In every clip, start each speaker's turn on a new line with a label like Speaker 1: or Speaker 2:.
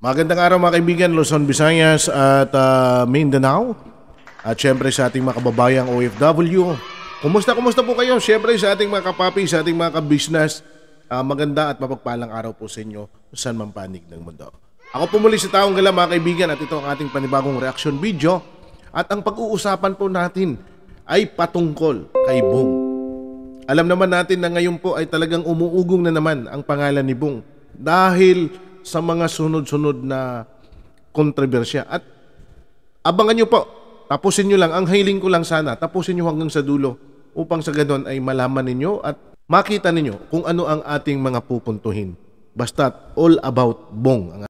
Speaker 1: Magandang araw mga kaibigan, Luzon, Visayas at uh, Mindanao. At syempre sa ating mga kababayang OFW. Kumusta, kumusta po kayo? Syempre sa ating mga kapapi, sa ating mga kabisnes. Uh, ah, maganda at mapagpalang araw po sa inyo saan man panig ng mundo. Ako po muli si Taong Gala mga kaibigan at ito ang ating panibagong reaction video. At ang pag-uusapan po natin ay patungkol kay Bong. Alam naman natin na ngayon po ay talagang umuugong na naman ang pangalan ni Bong. Dahil sa mga sunod-sunod na kontrobersya. At abangan nyo po, tapusin nyo lang, ang hiling ko lang sana, tapusin nyo hanggang sa dulo upang sa ganon ay malaman ninyo at makita ninyo kung ano ang ating mga pupuntuhin. Basta all about bong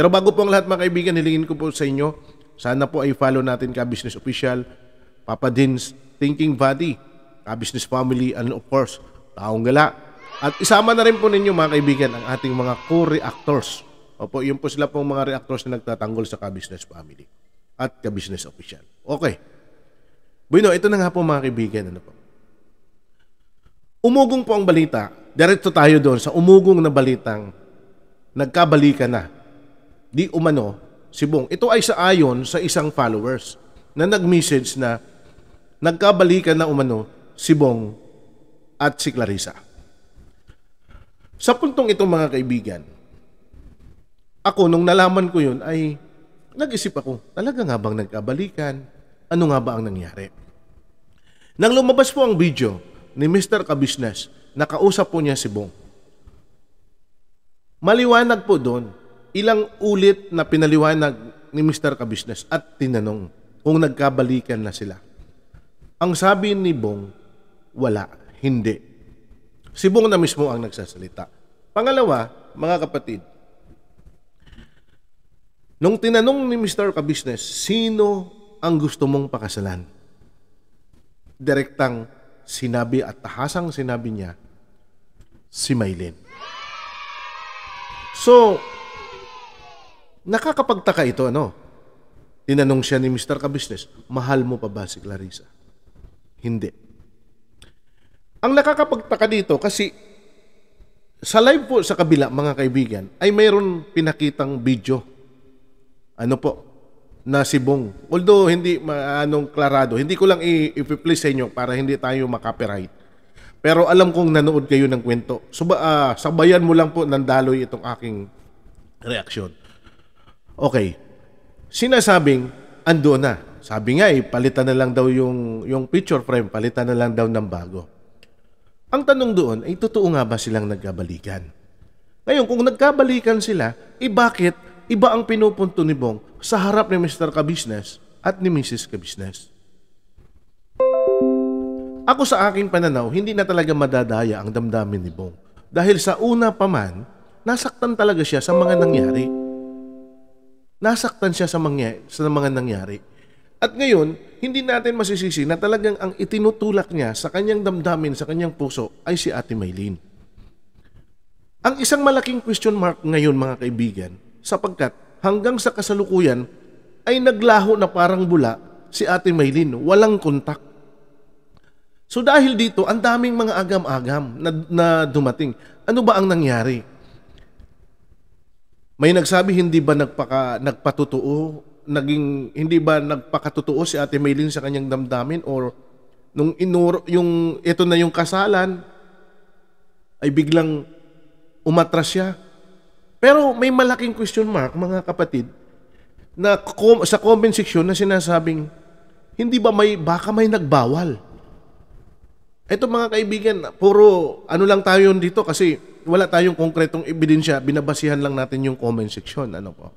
Speaker 1: Pero bago po ang lahat mga kaibigan, hilingin ko po sa inyo, sana po ay follow natin ka Business Official, Papa Dins, Thinking Buddy, ka Business Family, and of course, Taong Gala. At isama na rin po ninyo mga kaibigan ang ating mga co-reactors. Opo, yun po sila pong mga reactors na nagtatanggol sa ka-business family at ka-business official. Okay. Bueno, ito na nga po mga kaibigan. Ano po? Umugong po ang balita. Diretso tayo doon sa umugong na balitang nagkabalikan na di umano si Bong. Ito ay sa ayon sa isang followers na nag-message na nagkabalikan na umano si Bong at si Clarissa. Sa puntong ito mga kaibigan, ako nung nalaman ko yun ay nag-isip ako, talaga nga bang nagkabalikan? Ano nga ba ang nangyari? Nang lumabas po ang video ni Mr. Kabisnes, nakausap po niya si Bong. Maliwanag po doon ilang ulit na pinaliwanag ni Mr. Kabusiness at tinanong kung nagkabalikan na sila. Ang sabi ni Bong, wala, hindi. Si Bong na mismo ang nagsasalita. Pangalawa, mga kapatid, nung tinanong ni Mr. Kabusiness, sino ang gusto mong pakasalan? Direktang sinabi at tahasang sinabi niya, si Maylin. So, Nakakapagtaka ito, ano? Tinanong siya ni Mr. Kabisnes, mahal mo pa ba si Clarissa? Hindi. Ang nakakapagtaka dito kasi sa live po sa kabila mga kaibigan ay mayroon pinakitang video. Ano po? na si Bong. Although hindi anong klarado, hindi ko lang i-play sa inyo para hindi tayo makapiright. Pero alam kong nanood kayo ng kwento. So, uh, ah, sabayan mo lang po ng daloy itong aking reaksyon. Okay, sinasabing ando na. Sabi nga eh, palitan na lang daw yung, yung picture frame, palitan na lang daw ng bago. Ang tanong doon ay totoo nga ba silang nagkabalikan? Ngayon, kung nagkabalikan sila, eh bakit iba ang pinupunto ni Bong sa harap ni Mr. Kabisnes at ni Mrs. Kabisnes? Ako sa aking pananaw, hindi na talaga madadaya ang damdamin ni Bong. Dahil sa una pa man, nasaktan talaga siya sa mga nangyari nasaktan siya sa, mangya, sa mga nangyari. At ngayon, hindi natin masisisi na talagang ang itinutulak niya sa kanyang damdamin, sa kanyang puso ay si Ate Maylene. Ang isang malaking question mark ngayon mga kaibigan, sapagkat hanggang sa kasalukuyan ay naglaho na parang bula si Ate Maylene, walang kontak. So dahil dito, ang daming mga agam-agam na, na dumating. Ano ba ang nangyari? May nagsabi hindi ba nagpaka, nagpatutuo, naging hindi ba nagpakatutuo si Ate Maylin sa kanyang damdamin or nung inuro, yung ito na yung kasalan ay biglang umatras siya. Pero may malaking question mark mga kapatid na kom- sa comment section na sinasabing hindi ba may baka may nagbawal. Ito mga kaibigan, puro ano lang tayo dito kasi wala tayong konkretong ebidensya, binabasihan lang natin yung comment section. Ano po?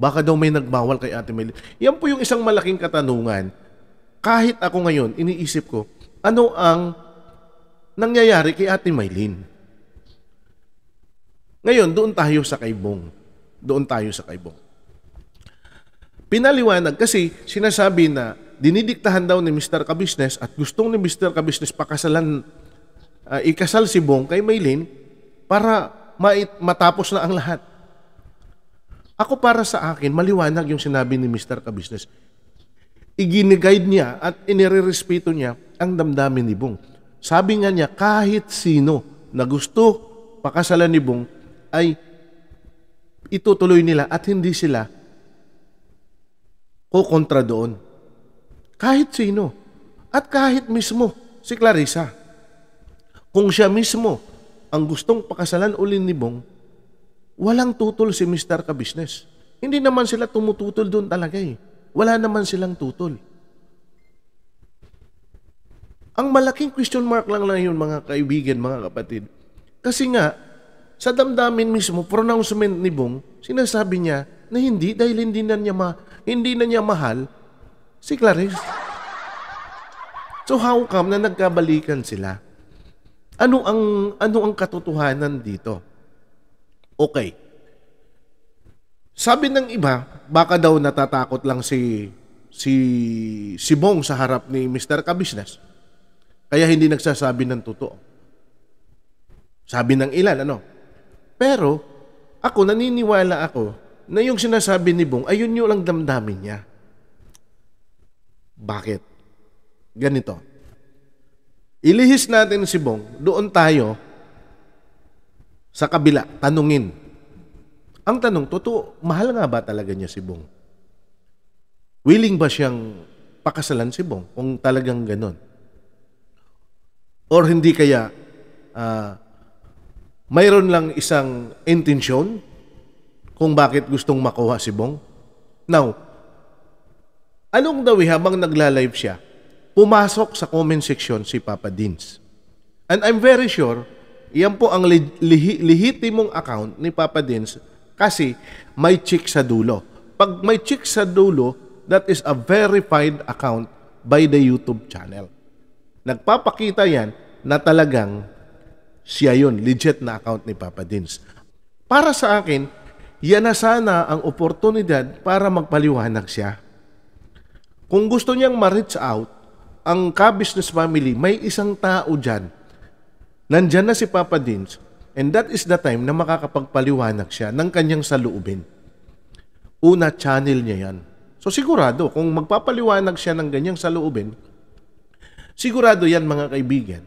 Speaker 1: Baka daw may nagbawal kay Ate Mel. Yan po yung isang malaking katanungan. Kahit ako ngayon, iniisip ko, ano ang nangyayari kay Ate Maylin? Ngayon, doon tayo sa kaibong. Doon tayo sa kaibong. Pinaliwanag kasi sinasabi na dinidiktahan daw ni Mr. Kabisnes at gustong ni Mr. Kabisnes pakasalan uh, ikasal si Bong kay Maylin para mait- matapos na ang lahat. Ako para sa akin, maliwanag yung sinabi ni Mr. Kabisnes. Iginiguide niya at inirerespeto niya ang damdamin ni Bong. Sabi nga niya, kahit sino na gusto pakasalan ni Bong ay itutuloy nila at hindi sila kukontra doon. Kahit sino. At kahit mismo si Clarissa kung siya mismo ang gustong pakasalan uli ni Bong, walang tutol si Mr. Kabisnes. Hindi naman sila tumututol doon talaga eh. Wala naman silang tutol. Ang malaking question mark lang na yun mga kaibigan, mga kapatid. Kasi nga, sa damdamin mismo, pronouncement ni Bong, sinasabi niya na hindi dahil hindi na niya, ma hindi na niya mahal si Clarice. So how come na nagkabalikan sila? Ano ang ano ang katotohanan dito? Okay. Sabi ng iba, baka daw natatakot lang si si si Bong sa harap ni Mr. Kabisnes. Kaya hindi nagsasabi ng totoo. Sabi ng ilan, ano? Pero ako naniniwala ako na yung sinasabi ni Bong, ayun yung lang damdamin niya. Bakit? Ganito. Ilihis natin si Bong, doon tayo sa kabila, tanungin. Ang tanong, totoo, mahal nga ba talaga niya si Bong? Willing ba siyang pakasalan si Bong kung talagang ganon? Or hindi kaya uh, mayroon lang isang intensyon kung bakit gustong makuha si Bong? Now, anong dawi eh, habang nagla-live siya, pumasok sa comment section si Papa Dins. And I'm very sure, iyan po ang li- lihi- lehitimong account ni Papa Dins kasi may check sa dulo. Pag may check sa dulo, that is a verified account by the YouTube channel. Nagpapakita yan na talagang siya yun, legit na account ni Papa Dins. Para sa akin, yan na sana ang oportunidad para magpaliwanag siya. Kung gusto niyang ma-reach out, ang ka-business family, may isang tao dyan. Nandyan na si Papa Dins, and that is the time na makakapagpaliwanag siya ng kanyang saluubin. Una, channel niya yan. So sigurado, kung magpapaliwanag siya ng ganyang saluubin, sigurado yan mga kaibigan,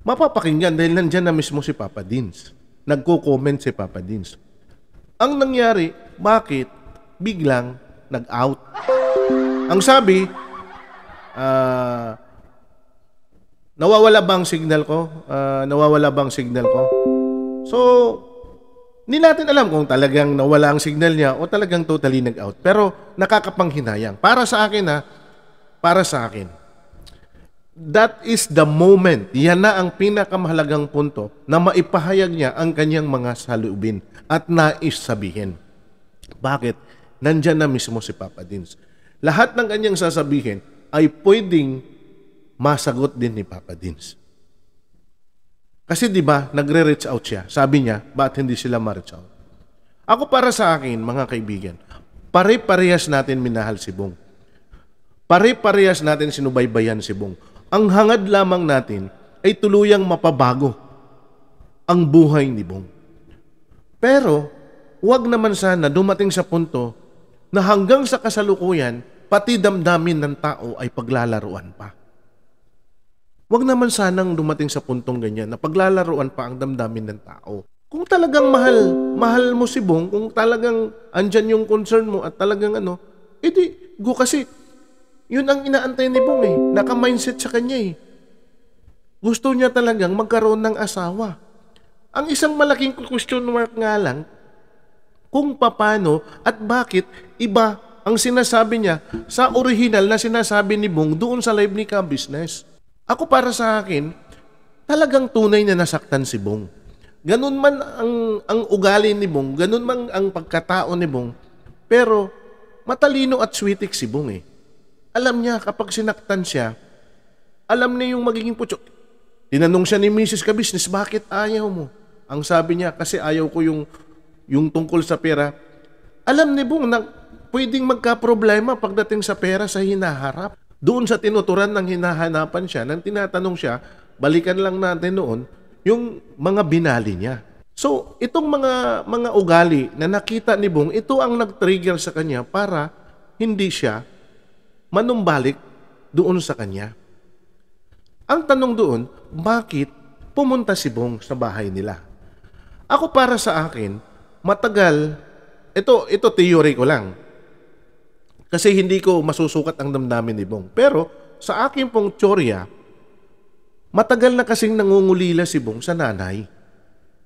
Speaker 1: mapapakinggan dahil nandyan na mismo si Papa Dins. Nagko-comment si Papa Dins. Ang nangyari, bakit biglang nag-out? Ang sabi, Uh, nawawala bang signal ko? Uh, nawawala bang signal ko? So, hindi natin alam kung talagang nawala ang signal niya o talagang totally nag-out. Pero nakakapanghinayang. Para sa akin ha, para sa akin. That is the moment. Yan na ang pinakamahalagang punto na maipahayag niya ang kanyang mga salubin at nais sabihin. Bakit? Nandyan na mismo si Papa Dins. Lahat ng kanyang sasabihin, ay pwedeng masagot din ni Papa Dins. Kasi 'di ba, nagre-reach out siya. Sabi niya, bakit hindi sila ma-reach out? Ako para sa akin, mga kaibigan, pare-parehas natin minahal si Bong. Pare-parehas natin sinubaybayan si Bong. Ang hangad lamang natin ay tuluyang mapabago ang buhay ni Bong. Pero, wag naman sana dumating sa punto na hanggang sa kasalukuyan pati damdamin ng tao ay paglalaruan pa. Huwag naman sanang dumating sa puntong ganyan na paglalaruan pa ang damdamin ng tao. Kung talagang mahal, mahal mo si Bong, kung talagang andyan yung concern mo at talagang ano, edi, go kasi, yun ang inaantay ni Bong eh. Naka-mindset sa kanya eh. Gusto niya talagang magkaroon ng asawa. Ang isang malaking question mark nga lang, kung papano at bakit iba ang sinasabi niya sa original na sinasabi ni Bong doon sa live ni Ka Business. Ako para sa akin, talagang tunay na nasaktan si Bong. Ganun man ang, ang ugali ni Bong, ganun man ang pagkatao ni Bong, pero matalino at sweetik si Bong eh. Alam niya kapag sinaktan siya, alam niya yung magiging putyo. Tinanong siya ni Mrs. Kabisnes, bakit ayaw mo? Ang sabi niya, kasi ayaw ko yung, yung tungkol sa pera. Alam ni Bong na pwedeng magka-problema pagdating sa pera sa hinaharap. Doon sa tinuturan ng hinahanapan siya, nang tinatanong siya, balikan lang natin noon, yung mga binali niya. So, itong mga mga ugali na nakita ni Bong, ito ang nag-trigger sa kanya para hindi siya manumbalik doon sa kanya. Ang tanong doon, bakit pumunta si Bong sa bahay nila? Ako para sa akin, matagal, ito, ito theory ko lang, kasi hindi ko masusukat ang damdamin ni Bong. Pero sa akin pong tsorya, matagal na kasing nangungulila si Bong sa nanay.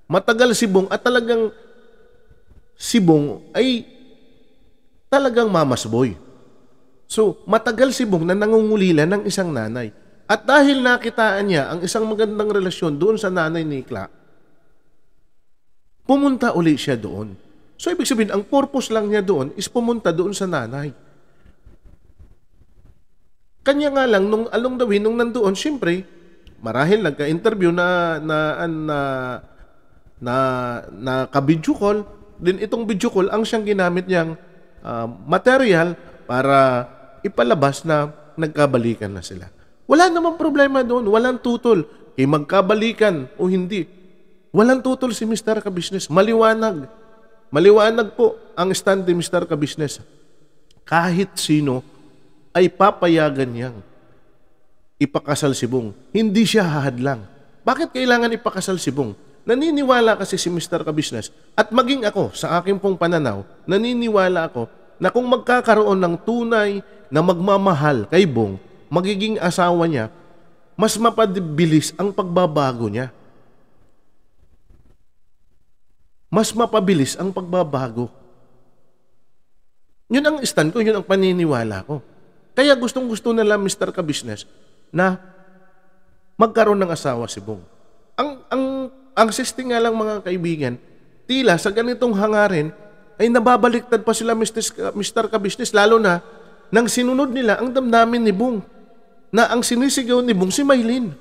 Speaker 1: Matagal si Bong at talagang si Bong ay talagang mamas boy. So, matagal si Bong na nangungulila ng isang nanay. At dahil nakitaan niya ang isang magandang relasyon doon sa nanay ni Ikla, pumunta uli siya doon. So ibig sabihin, ang purpose lang niya doon is pumunta doon sa nanay. Kanya nga lang, nung along the way, nung nandoon, syempre, marahil nagka-interview na, na, na, na, na, ka-video call. Then itong video call, ang siyang ginamit niyang uh, material para ipalabas na nagkabalikan na sila. Wala namang problema doon. Walang tutol. Kay eh, magkabalikan o hindi. Walang tutol si Mr. Kabisnes. Maliwanag. Maliwanag po ang stand ni Mr. Kabisnes. Kahit sino ay papayagan niyang ipakasal si Bong. Hindi siya hahadlang. Bakit kailangan ipakasal si Bong? Naniniwala kasi si Mr. Kabisnes at maging ako sa aking pong pananaw, naniniwala ako na kung magkakaroon ng tunay na magmamahal kay Bong, magiging asawa niya, mas mapabilis ang pagbabago niya. Mas mapabilis ang pagbabago. Yun ang stand ko, yun ang paniniwala ko. Kaya gustong-gusto nila Mr. Kabisnes na magkaroon ng asawa si Bong. Ang, ang, ang sisting nga lang mga kaibigan, tila sa ganitong hangarin ay nababaliktad pa sila Mr. Mr. Kabisnes lalo na nang sinunod nila ang damdamin ni Bong na ang sinisigaw ni Bong si Maylin.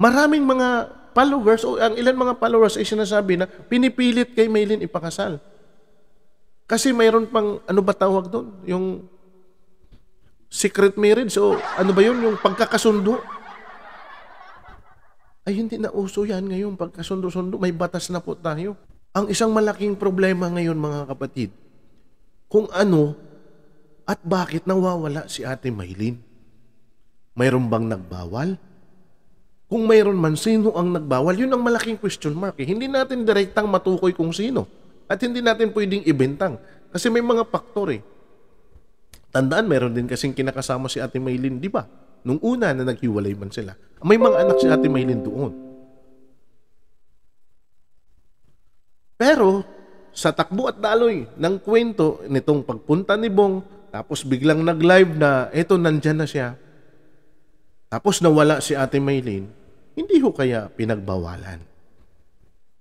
Speaker 1: Maraming mga followers o ang ilan mga followers ay sinasabi na pinipilit kay Maylin ipakasal. Kasi mayroon pang ano ba tawag doon? Yung secret marriage o ano ba yun, yung pagkakasundo. Ay hindi na uso yan ngayon, pagkasundo-sundo, may batas na po tayo. Ang isang malaking problema ngayon mga kapatid, kung ano at bakit nawawala si Ate Maylin. Mayroon bang nagbawal? Kung mayroon man, sino ang nagbawal? Yun ang malaking question mark. Eh. Hindi natin direktang matukoy kung sino. At hindi natin pwedeng ibentang. Kasi may mga faktor eh. Tandaan, meron din kasing kinakasama si Ate Maylin, di ba? Nung una na naghiwalay man sila. May mga anak si Ate Maylin doon. Pero, sa takbo at daloy ng kwento nitong pagpunta ni Bong, tapos biglang nag-live na, eto, nandyan na siya. Tapos nawala si Ate Maylin, hindi ho kaya pinagbawalan.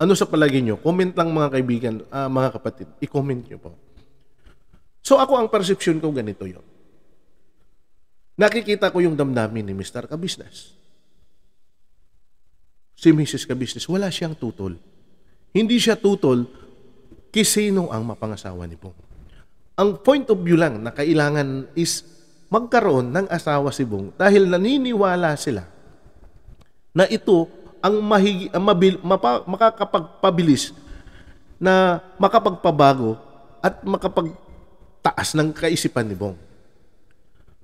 Speaker 1: Ano sa palagi nyo? Comment lang mga kaibigan, uh, mga kapatid, i-comment nyo po. So ako ang perception ko ganito yon. Nakikita ko yung damdamin ni Mr. Kabisnes. Si Mrs. Kabisnes, wala siyang tutol. Hindi siya tutol kisino ang mapangasawa ni Bong. Ang point of view lang na kailangan is magkaroon ng asawa si Bong dahil naniniwala sila na ito ang, mahigi, ang mabil, mapa, makakapagpabilis na makapagpabago at makapag taas ng kaisipan ni Bong.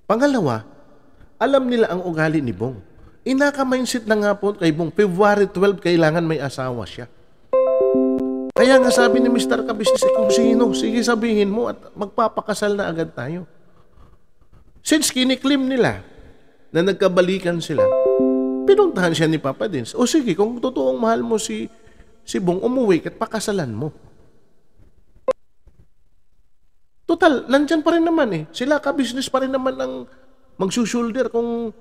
Speaker 1: Pangalawa, alam nila ang ugali ni Bong. Inaka-mindset na nga po kay Bong, February 12 kailangan may asawa siya. Kaya nga sabi ni Mr. Kabisnes, eh, kung sino, sige sabihin mo at magpapakasal na agad tayo. Since kiniklim nila na nagkabalikan sila, pinuntahan siya ni Papa Dins. O sige, kung totoong mahal mo si, si Bong, umuwi at pakasalan mo. Total, nandyan pa rin naman eh. Sila ka-business pa rin naman ang magsusulder kung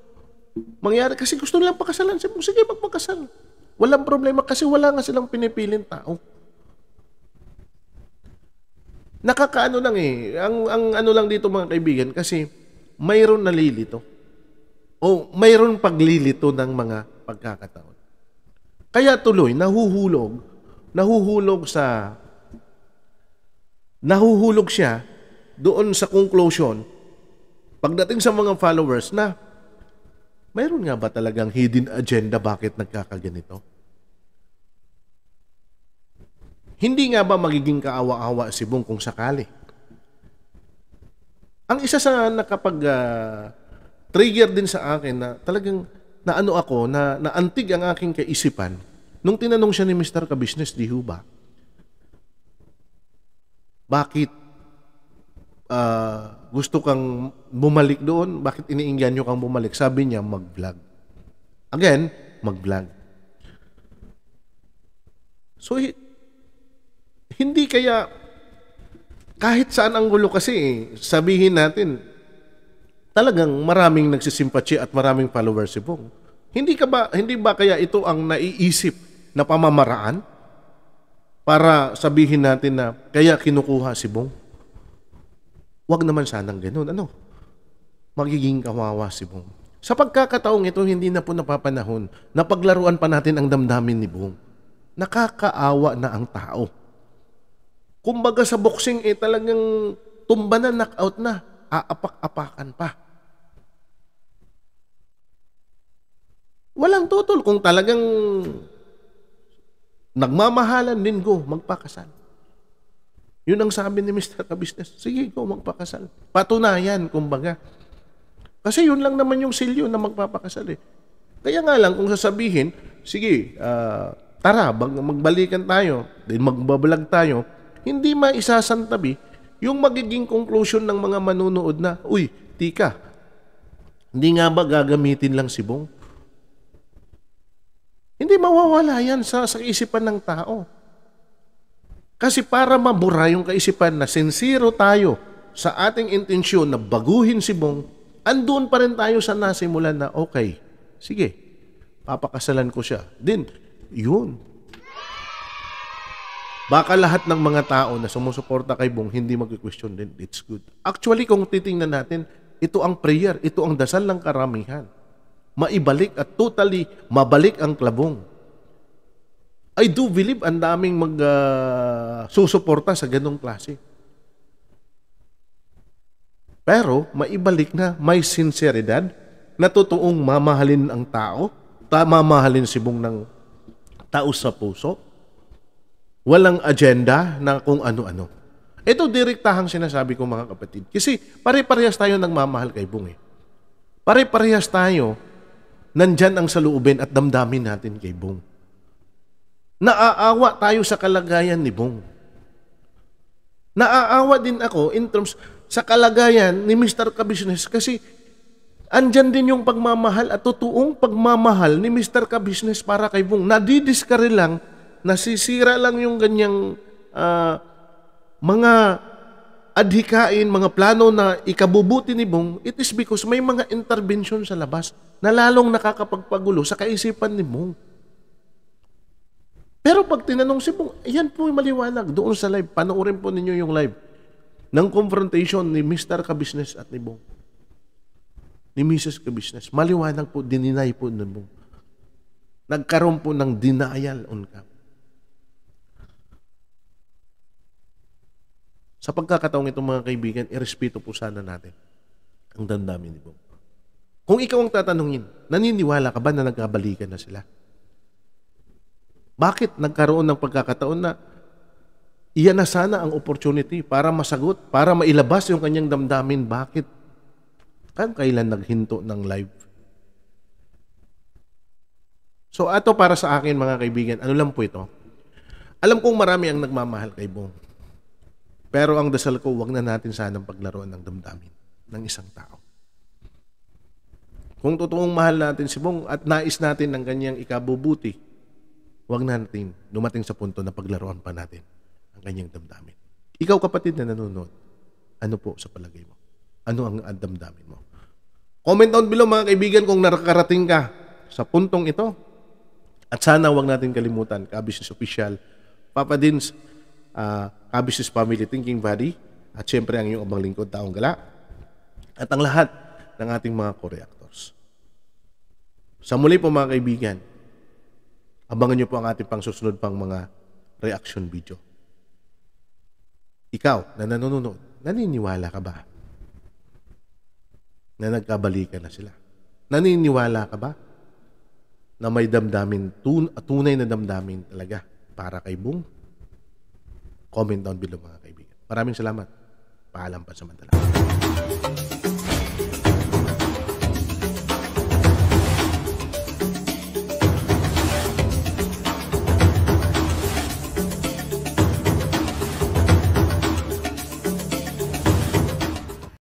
Speaker 1: mangyari. Kasi gusto nilang pakasalan. Sige, magpakasal. Walang problema kasi wala nga silang pinipiling tao. Nakakaano lang eh. Ang, ang ano lang dito mga kaibigan kasi mayroon nalilito. O mayroon paglilito ng mga pagkakataon. Kaya tuloy, nahuhulog. Nahuhulog sa... Nahuhulog siya doon sa conclusion, pagdating sa mga followers na, mayroon nga ba talagang hidden agenda bakit nagkakaganito? Hindi nga ba magiging kaawa-awa si Bong kung sakali? Ang isa sa nakapag uh, trigger din sa akin na talagang naano ako, na naantig ang aking kaisipan nung tinanong siya ni Mr. Kabusiness, di ba? Bakit uh, gusto kang bumalik doon, bakit iniingyan nyo kang bumalik? Sabi niya, mag-vlog. Again, mag-vlog. So, hindi kaya kahit saan ang gulo kasi eh, sabihin natin talagang maraming nagsisimpatsi at maraming followers si Bong. Hindi ka ba hindi ba kaya ito ang naiisip na pamamaraan para sabihin natin na kaya kinukuha si Bong? wag naman sanang ganun. Ano? Magiging kawawa si Bong. Sa pagkakataong ito, hindi na po napapanahon na paglaruan pa natin ang damdamin ni Bong. Nakakaawa na ang tao. Kumbaga sa boxing, eh, talagang tumba na, knockout na. Aapak-apakan pa. Walang tutol kung talagang nagmamahalan din linggo, magpakasal. Yun ang sabi ni Mr. Kabisnes. Sige, ko magpakasal. Patunayan, kumbaga. Kasi yun lang naman yung silyo na magpapakasal eh. Kaya nga lang, kung sasabihin, sige, uh, tara, magbalikan tayo, din magbabalag tayo, hindi maisasantabi yung magiging conclusion ng mga manunood na, uy, tika, hindi nga ba gagamitin lang si Bong? Hindi mawawala yan sa, sa isipan ng tao. Kasi para mabura yung kaisipan na sinsiro tayo sa ating intensyon na baguhin si Bong, andun pa rin tayo sa nasimulan na, okay, sige, papakasalan ko siya. Din, yun. Baka lahat ng mga tao na sumusuporta kay Bong hindi mag-question din. It's good. Actually, kung titingnan natin, ito ang prayer, ito ang dasal ng karamihan. Maibalik at totally mabalik ang klabong. I do believe ang daming mag uh, susuporta sa ganong klase. Pero maibalik na may sinseridad na totoong mamahalin ang tao, ta mamahalin si Bung ng tao sa puso. Walang agenda na kung ano-ano. Ito direktahang sinasabi ko mga kapatid. Kasi pare-parehas tayo nagmamahal kay Bung eh. Pare-parehas tayo nandyan ang saluubin at damdamin natin kay Bung. Naaawa tayo sa kalagayan ni Bong. Naaawa din ako in terms sa kalagayan ni Mr. Kabisnes kasi andyan din yung pagmamahal at totoong pagmamahal ni Mr. Kabisnes para kay Bong. Nadidiskare lang, nasisira lang yung ganyang uh, mga adhikain, mga plano na ikabubuti ni Bong, it is because may mga intervention sa labas na lalong nakakapagpagulo sa kaisipan ni Bong. Pero pag tinanong si Bong, yan po yung maliwanag doon sa live. Panoorin po ninyo yung live ng confrontation ni Mr. Kabisnes at ni Bong. Ni Mrs. Kabisnes. Maliwanag po, dininay po ni Bong. Nagkaroon po ng denial on cam. Sa pagkakataong itong mga kaibigan, irespeto po sana natin ang dandamin ni Bong. Kung ikaw ang tatanungin, naniniwala ka ba na nagkabalikan na sila? Bakit nagkaroon ng pagkakataon na iyan na sana ang opportunity para masagot, para mailabas yung kanyang damdamin. Bakit? Kan kailan naghinto ng live? So ato para sa akin mga kaibigan, ano lang po ito? Alam kong marami ang nagmamahal kay Bong. Pero ang dasal ko, wag na natin sanang paglaruan ng damdamin ng isang tao. Kung totoong mahal natin si Bong at nais natin ng kanyang ikabubuti, Huwag natin dumating sa punto na paglaruan pa natin ang kanyang damdamin. Ikaw kapatid na nanonood, ano po sa palagay mo? Ano ang damdamin mo? Comment down below mga kaibigan kung nakarating ka sa puntong ito. At sana huwag natin kalimutan, Ka-Business Official, Papa Dins, uh, ah, Ka-Business Family Thinking Buddy, at syempre ang iyong abang lingkod, Taong Gala, at ang lahat ng ating mga co-reactors. Sa muli po mga kaibigan, Abangan nyo po ang ating pangsusunod pang mga reaction video. Ikaw na nanonood, naniniwala ka ba na nagkabalikan na sila? Naniniwala ka ba na may damdamin, tun tunay na damdamin talaga para kay Bung? Comment down below mga kaibigan. Maraming salamat. Paalam pa sa samantala.